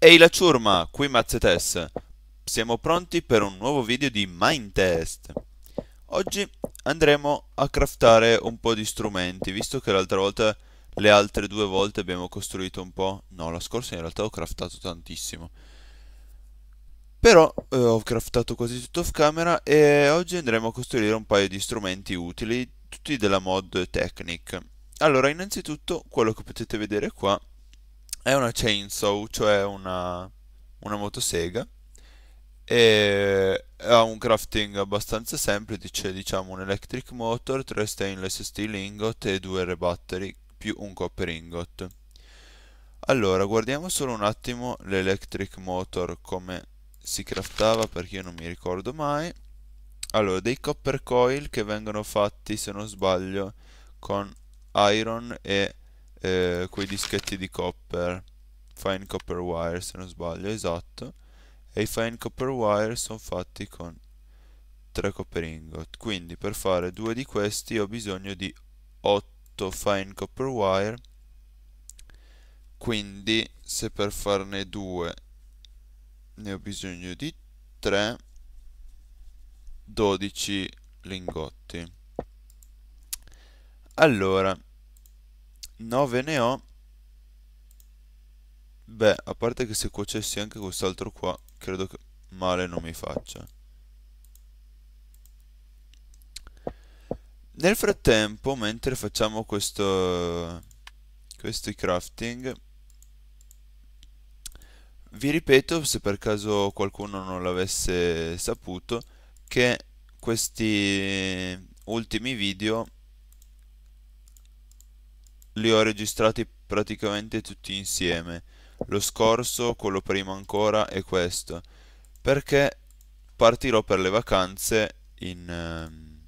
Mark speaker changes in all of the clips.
Speaker 1: Ehi la ciurma, qui Mazzetes. Siamo pronti per un nuovo video di Mindtest. Oggi andremo a craftare un po' di strumenti, visto che l'altra volta, le altre due volte abbiamo costruito un po'... No, la scorsa in realtà ho craftato tantissimo. Però eh, ho craftato quasi tutto off camera e oggi andremo a costruire un paio di strumenti utili, tutti della mod Technic. Allora, innanzitutto, quello che potete vedere qua è una chainsaw, cioè una, una motosega e ha un crafting abbastanza semplice, diciamo un electric motor, tre stainless steel ingot e due re battery più un copper ingot. Allora, guardiamo solo un attimo l'electric motor come si craftava perché io non mi ricordo mai. Allora, dei copper coil che vengono fatti, se non sbaglio, con iron e eh, quei dischetti di copper, fine copper wire se non sbaglio, esatto, e i fine copper wire sono fatti con 3 copper ingot, quindi per fare due di questi ho bisogno di 8 fine copper wire, quindi se per farne due ne ho bisogno di 3, 12 lingotti. Allora, 9 ne ho beh a parte che se cuocessi anche quest'altro qua credo che male non mi faccia nel frattempo mentre facciamo questo questi crafting vi ripeto se per caso qualcuno non l'avesse saputo che questi ultimi video li ho registrati praticamente tutti insieme lo scorso, quello prima ancora e questo perché partirò per le vacanze in, ehm,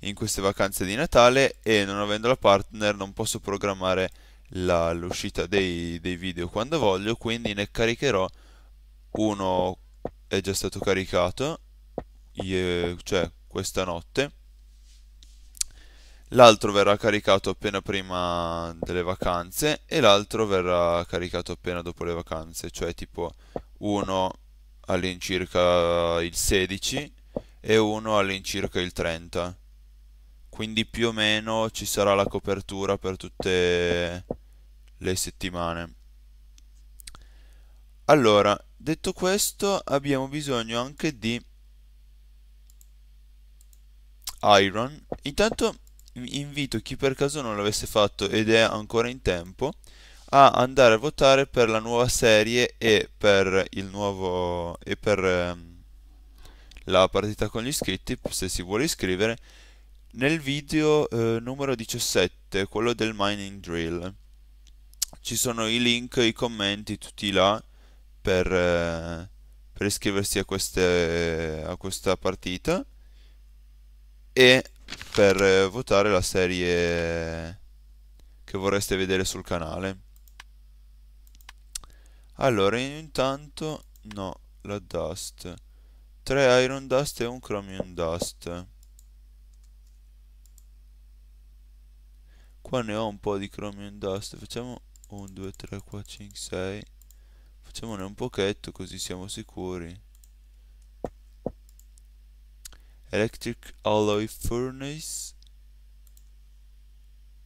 Speaker 1: in queste vacanze di Natale e non avendo la partner non posso programmare l'uscita dei, dei video quando voglio quindi ne caricherò uno è già stato caricato cioè questa notte l'altro verrà caricato appena prima delle vacanze e l'altro verrà caricato appena dopo le vacanze, cioè tipo uno all'incirca il 16 e uno all'incirca il 30. Quindi più o meno ci sarà la copertura per tutte le settimane. Allora, detto questo, abbiamo bisogno anche di iron. Intanto invito chi per caso non l'avesse fatto ed è ancora in tempo a andare a votare per la nuova serie e per il nuovo e per ehm, la partita con gli iscritti se si vuole iscrivere nel video eh, numero 17 quello del mining drill ci sono i link i commenti tutti là per, eh, per iscriversi a, queste, a questa partita e per eh, votare la serie che vorreste vedere sul canale allora intanto no la dust 3 iron dust e un chromium dust qua ne ho un po' di chromium dust facciamo 1 2 3 4 5 6 facciamone un pochetto così siamo sicuri electric alloy furnace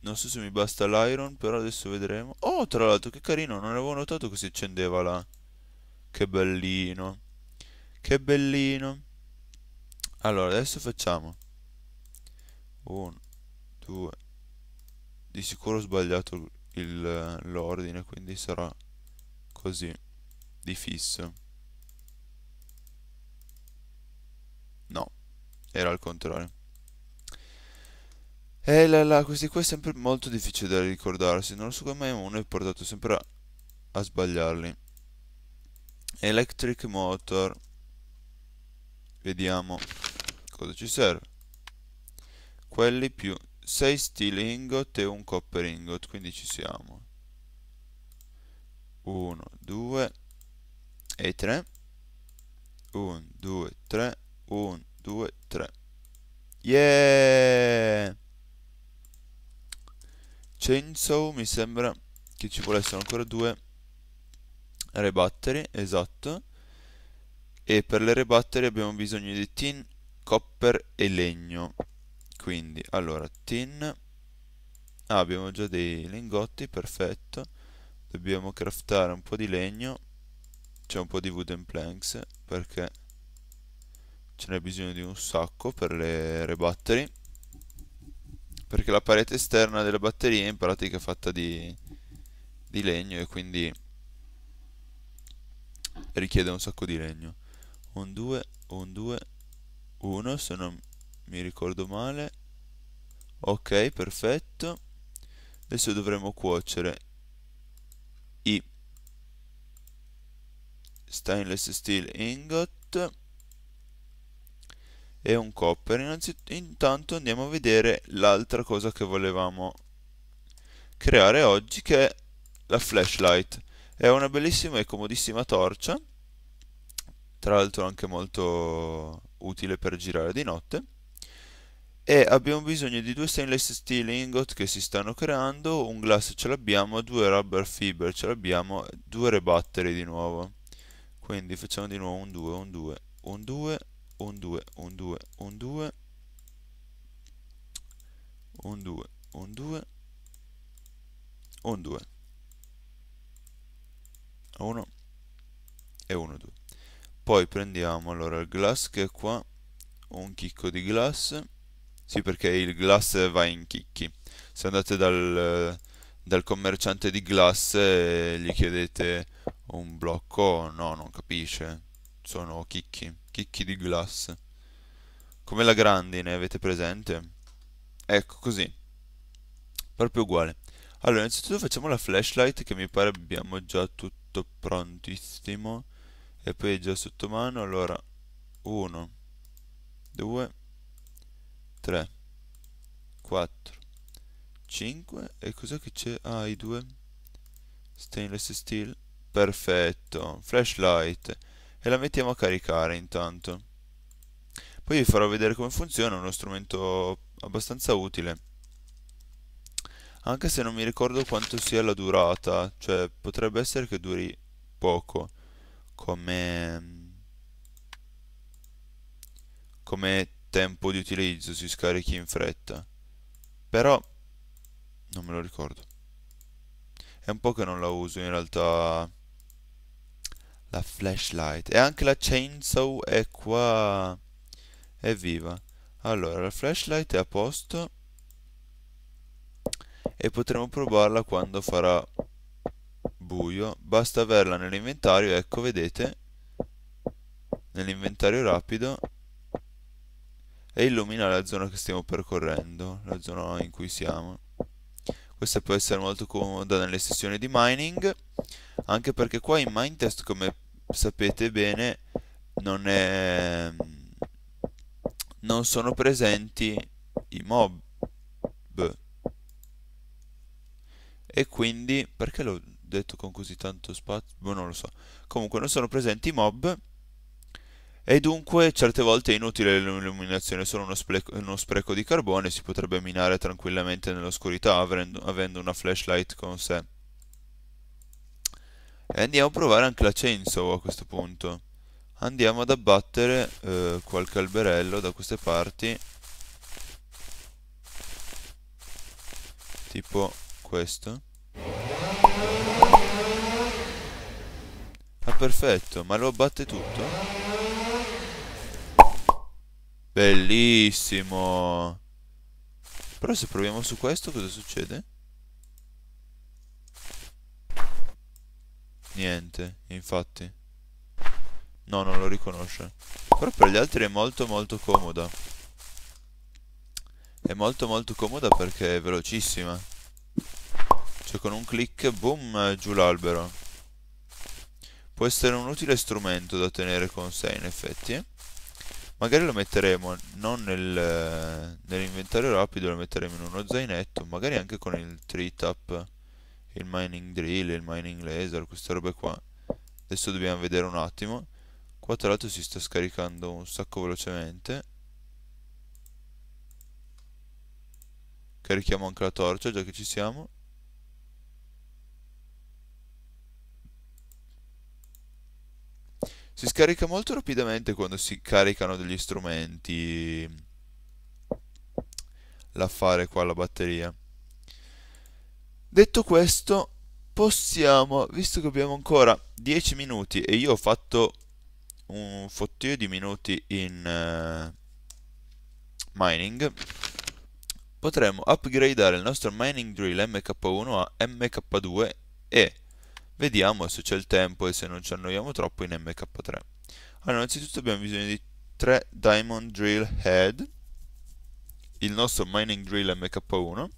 Speaker 1: non so se mi basta l'iron però adesso vedremo oh tra l'altro che carino non avevo notato che si accendeva là che bellino che bellino allora adesso facciamo 1 2 di sicuro ho sbagliato l'ordine quindi sarà così di fisso era al contrario. E eh, là là, questi qua è sempre molto difficile da ricordarsi, non lo so come uno è portato sempre a, a sbagliarli. Electric Motor. Vediamo cosa ci serve. Quelli più 6 steel ingot e un copper ingot, quindi ci siamo. 1, 2 e 3. 1, 2, 3, 1, 2, 3. Yeah! Chainsaw mi sembra che ci volessero ancora due rebattery, esatto. E per le rebattery abbiamo bisogno di tin, copper e legno. Quindi, allora, tin... Ah, abbiamo già dei lingotti, perfetto. Dobbiamo craftare un po' di legno. C'è un po' di wooden planks, perché ce n'è bisogno di un sacco per le, le batterie perché la parete esterna delle batterie è in pratica fatta di, di legno e quindi richiede un sacco di legno un 2 un 2 1 se non mi ricordo male ok perfetto adesso dovremo cuocere i stainless steel ingot e un copper. intanto andiamo a vedere l'altra cosa che volevamo creare oggi che è la flashlight. È una bellissima e comodissima torcia, tra l'altro anche molto utile per girare di notte. E abbiamo bisogno di due stainless steel ingot che si stanno creando, un glass ce l'abbiamo, due rubber fiber ce l'abbiamo, due rebattery di nuovo. Quindi facciamo di nuovo un 2, un 2, un 2 on 2 on 2 on 2 on 2 on 2 on 2 1 e 1 2 poi prendiamo allora il glass che è qua un chicco di glass sì perché il glass va in chicchi se andate dal, dal commerciante di glass e gli chiedete un blocco no non capisce sono chicchi chicchi di glass. Come la grandine, avete presente? Ecco, così. Proprio uguale. Allora, innanzitutto facciamo la flashlight che mi pare abbiamo già tutto prontissimo. E poi è già sotto mano. Allora, 1, 2, 3, 4, 5. E cos'è che c'è? Ah, i due. Stainless steel. Perfetto. Flashlight e la mettiamo a caricare intanto. Poi vi farò vedere come funziona, è uno strumento abbastanza utile. Anche se non mi ricordo quanto sia la durata, cioè potrebbe essere che duri poco, come, come tempo di utilizzo si scarichi in fretta. Però non me lo ricordo. È un po' che non la uso in realtà la flashlight e anche la chainsaw è qua è viva allora la flashlight è a posto e potremo provarla quando farà buio basta averla nell'inventario ecco vedete nell'inventario rapido e illumina la zona che stiamo percorrendo la zona in cui siamo questa può essere molto comoda nelle sessioni di mining anche perché qua in mine test, come sapete bene non, è, non sono presenti i mob e quindi perché l'ho detto con così tanto spazio? Boh, non lo so. Comunque non sono presenti i mob e dunque certe volte è inutile l'illuminazione, è solo uno spreco, uno spreco di carbone, si potrebbe minare tranquillamente nell'oscurità avendo una flashlight con sé. E andiamo a provare anche la chainsaw a questo punto. Andiamo ad abbattere eh, qualche alberello da queste parti. Tipo questo. Ah perfetto, ma lo abbatte tutto? Bellissimo! Però se proviamo su questo cosa succede? Niente, infatti. No, non lo riconosce. Però per gli altri è molto molto comoda. È molto molto comoda perché è velocissima. Cioè con un clic, boom, giù l'albero. Può essere un utile strumento da tenere con sé in effetti. Magari lo metteremo non nel, nell'inventario rapido, lo metteremo in uno zainetto, magari anche con il tree tap il mining drill, il mining laser, queste robe qua adesso dobbiamo vedere un attimo qua tra l'altro si sta scaricando un sacco velocemente carichiamo anche la torcia già che ci siamo si scarica molto rapidamente quando si caricano degli strumenti l'affare qua la batteria detto questo possiamo visto che abbiamo ancora 10 minuti e io ho fatto un fottio di minuti in uh, mining potremmo upgradeare il nostro mining drill MK1 a MK2 e vediamo se c'è il tempo e se non ci annoiamo troppo in MK3 allora innanzitutto abbiamo bisogno di 3 diamond drill head il nostro mining drill MK1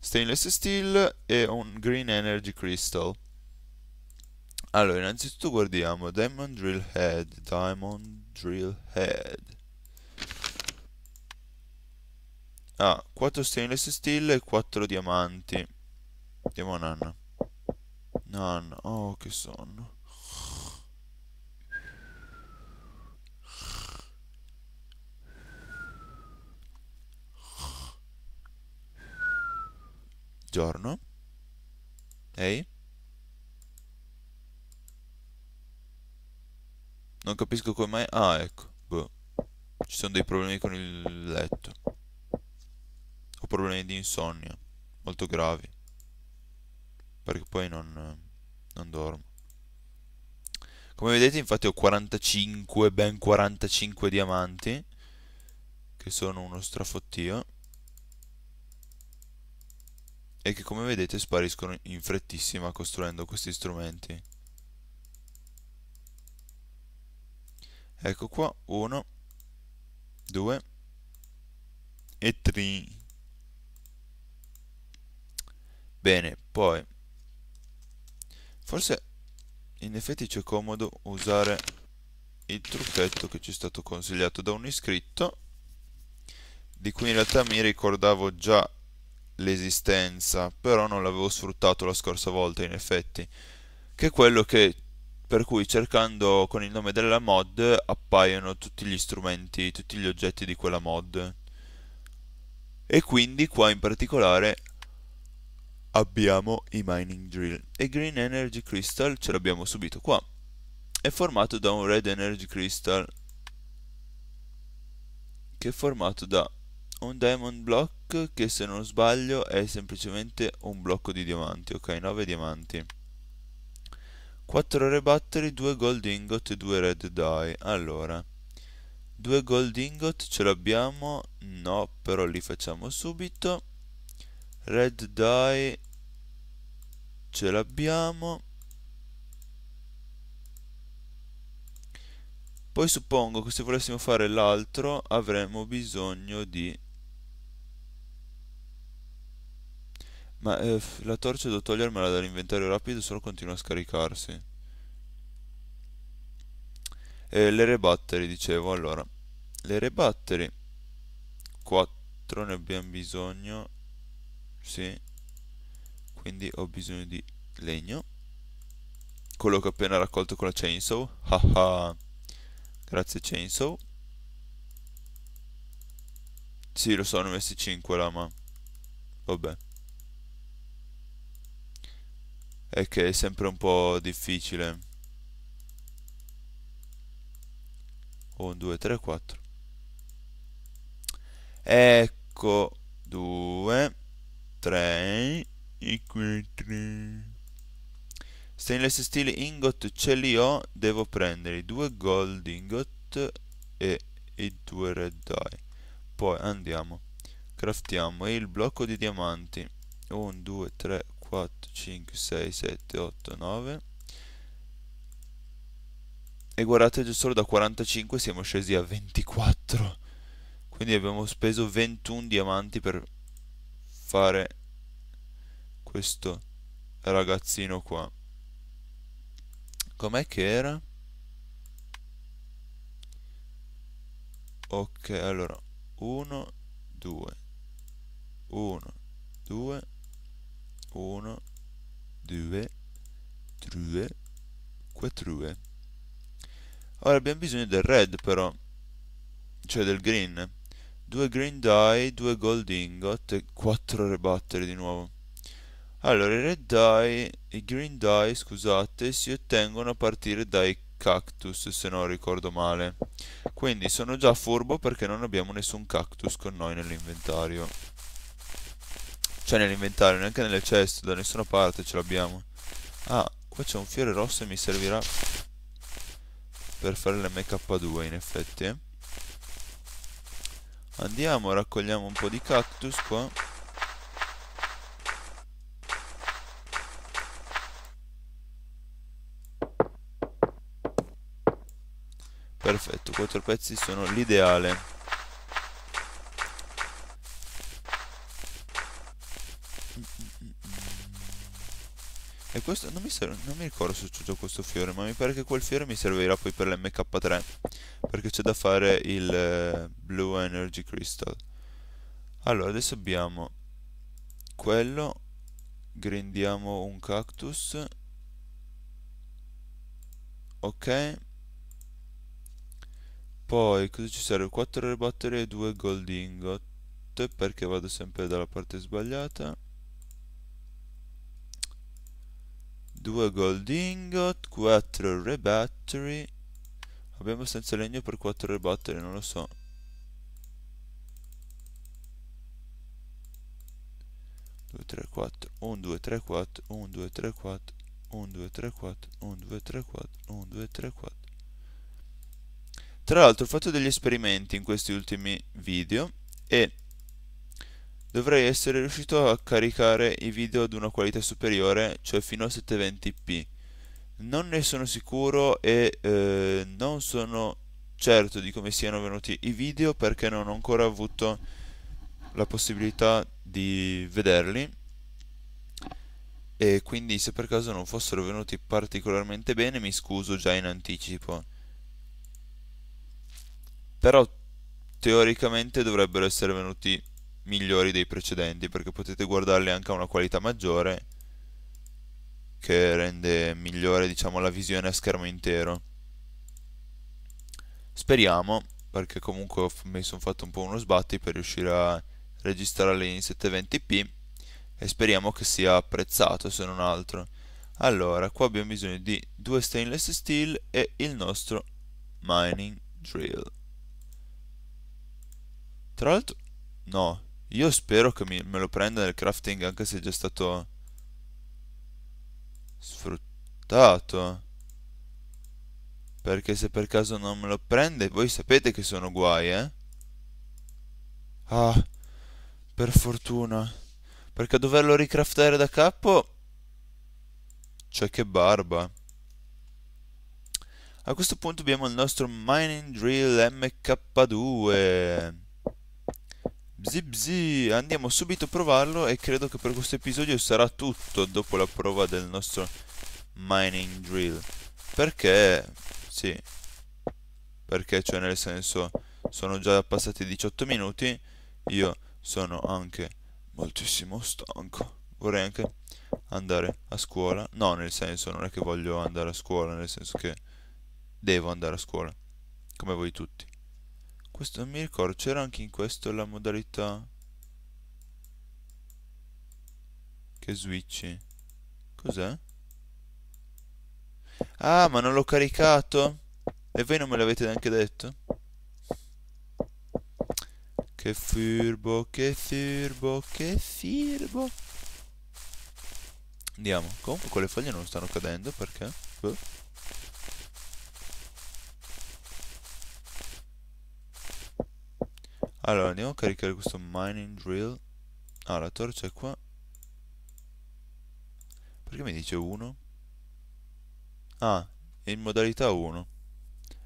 Speaker 1: stainless steel e un green energy crystal allora innanzitutto guardiamo diamond drill head diamond drill head ah 4 stainless steel e 4 diamanti andiamo a nanna nanna oh che sonno giorno. Ehi? Non capisco come mai... Ah, ecco. Boh. Ci sono dei problemi con il letto. Ho problemi di insonnia. Molto gravi. Perché poi non... Non dormo. Come vedete infatti ho 45, ben 45 diamanti. Che sono uno strafottio e che come vedete spariscono in frettissima costruendo questi strumenti. Ecco qua, 1, 2 e 3. Bene, poi, forse in effetti c'è comodo usare il trucchetto che ci è stato consigliato da un iscritto, di cui in realtà mi ricordavo già l'esistenza, però non l'avevo sfruttato la scorsa volta in effetti, che è quello che per cui cercando con il nome della mod appaiono tutti gli strumenti, tutti gli oggetti di quella mod. E quindi qua in particolare abbiamo i mining drill e green energy crystal ce l'abbiamo subito qua. È formato da un red energy crystal che è formato da un diamond block che se non sbaglio è semplicemente un blocco di diamanti, ok, 9 diamanti. 4 ore battery, 2 gold ingot e 2 red die. Allora, 2 gold ingot ce l'abbiamo? No, però li facciamo subito. Red die ce l'abbiamo. Poi suppongo che se volessimo fare l'altro avremmo bisogno di Ma eh, la torcia devo togliermela dall'inventario rapido, solo continua a scaricarsi. Eh, le rebattery, dicevo, allora. Le rebattery. 4 ne abbiamo bisogno. Sì. Quindi ho bisogno di legno. Quello che ho appena raccolto con la chainsaw. Haha. Grazie chainsaw. Sì, lo so, ne ho messi 5 là, ma... Vabbè è che è sempre un po' difficile 1, 2, 3, 4 ecco 2 3 e 4 stainless steel ingot ce li ho devo prendere i due gold ingot e i due red dye poi andiamo craftiamo il blocco di diamanti 1 2 3 4 5 6 7 8 9 e guardate solo da 45 siamo scesi a 24 quindi abbiamo speso 21 diamanti per fare questo ragazzino qua com'è che era? ok allora 1 2 1 2 1, 2, 3, 4. Ora abbiamo bisogno del red però, cioè del green. 2 green die, 2 gold ingot e 4 rebattere di nuovo. Allora, i red die, i green die, scusate, si ottengono a partire dai cactus, se non ricordo male. Quindi sono già furbo perché non abbiamo nessun cactus con noi nell'inventario. Cioè nell'inventario, neanche nelle ceste, da nessuna parte ce l'abbiamo. Ah, qua c'è un fiore rosso e mi servirà per fare l'MK2 in effetti. Andiamo, raccogliamo un po' di cactus qua. Perfetto, quattro pezzi sono l'ideale. E questo non mi, non mi ricordo se c'è già questo fiore, ma mi pare che quel fiore mi servirà poi per l'MK3. Perché c'è da fare il eh, Blue Energy Crystal. Allora, adesso abbiamo quello. Grindiamo un cactus. Ok. Poi, cosa ci serve? 4 batterie e 2 gold ingot. Perché vado sempre dalla parte sbagliata. 2 gold ingot 4 rebattery. abbiamo abbastanza legno per 4 rebattery, non lo so due tre quattro un due tre quattro un due tre quattro un due tre quattro un due tre quattro un due tre quattro tra l'altro ho fatto degli esperimenti in questi ultimi video e dovrei essere riuscito a caricare i video ad una qualità superiore, cioè fino a 720p. Non ne sono sicuro e eh, non sono certo di come siano venuti i video perché non ho ancora avuto la possibilità di vederli e quindi se per caso non fossero venuti particolarmente bene mi scuso già in anticipo. Però teoricamente dovrebbero essere venuti migliori dei precedenti perché potete guardarli anche a una qualità maggiore che rende migliore diciamo la visione a schermo intero speriamo perché comunque mi sono fatto un po' uno sbatti per riuscire a registrarli in 720p e speriamo che sia apprezzato se non altro allora qua abbiamo bisogno di due stainless steel e il nostro mining drill tra l'altro no io spero che mi, me lo prenda nel crafting anche se è già stato sfruttato. Perché se per caso non me lo prende, voi sapete che sono guai, eh? Ah, per fortuna. Perché doverlo ricraftare da capo... Cioè che barba. A questo punto abbiamo il nostro Mining Drill MK2. Zip zip, andiamo subito a provarlo e credo che per questo episodio sarà tutto dopo la prova del nostro mining drill. Perché, sì, perché cioè nel senso sono già passati 18 minuti, io sono anche moltissimo stanco. Vorrei anche andare a scuola. No, nel senso non è che voglio andare a scuola, nel senso che devo andare a scuola, come voi tutti questo non mi ricordo c'era anche in questo la modalità che switch cos'è? ah ma non l'ho caricato e voi non me l'avete neanche detto che furbo che furbo che furbo andiamo comunque quelle foglie non stanno cadendo perché? Boh. allora andiamo a caricare questo mining drill ah la torcia è qua perché mi dice 1? ah è in modalità 1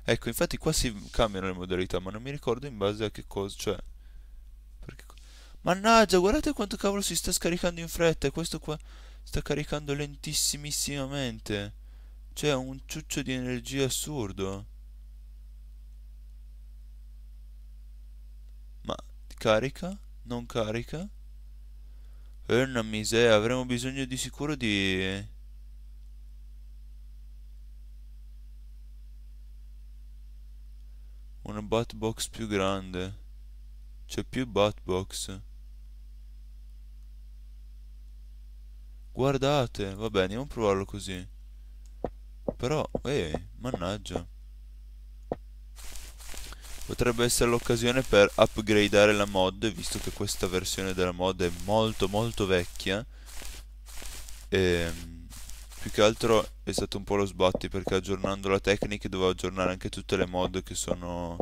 Speaker 1: ecco infatti qua si cambiano le modalità ma non mi ricordo in base a che cosa cioè perché... mannaggia guardate quanto cavolo si sta scaricando in fretta E questo qua sta caricando lentissimamente. C'è cioè, un ciuccio di energia assurdo Carica, non carica. Eh, una miseria, avremo bisogno di sicuro di... Una bat box più grande. C'è più bat box. Guardate, vabbè, andiamo a provarlo così. Però, ehi, mannaggia potrebbe essere l'occasione per upgradeare la mod, visto che questa versione della mod è molto molto vecchia. E, ehm, più che altro è stato un po' lo sbatti perché aggiornando la tecnica dovevo aggiornare anche tutte le mod che sono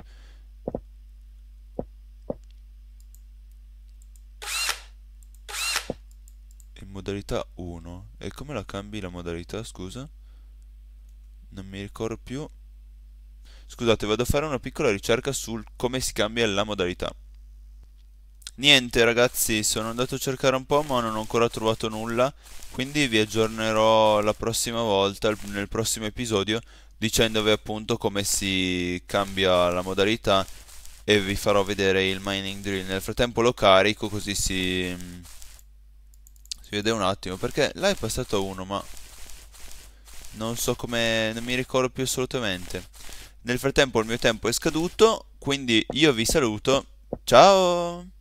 Speaker 1: in modalità 1 e come la cambi la modalità scusa? non mi ricordo più Scusate, vado a fare una piccola ricerca su come si cambia la modalità. Niente ragazzi, sono andato a cercare un po' ma non ho ancora trovato nulla, quindi vi aggiornerò la prossima volta, nel prossimo episodio, dicendovi appunto come si cambia la modalità e vi farò vedere il mining drill. Nel frattempo lo carico così si, si vede un attimo, perché là è passato uno ma non so come, non mi ricordo più assolutamente. Nel frattempo il mio tempo è scaduto, quindi io vi saluto. Ciao!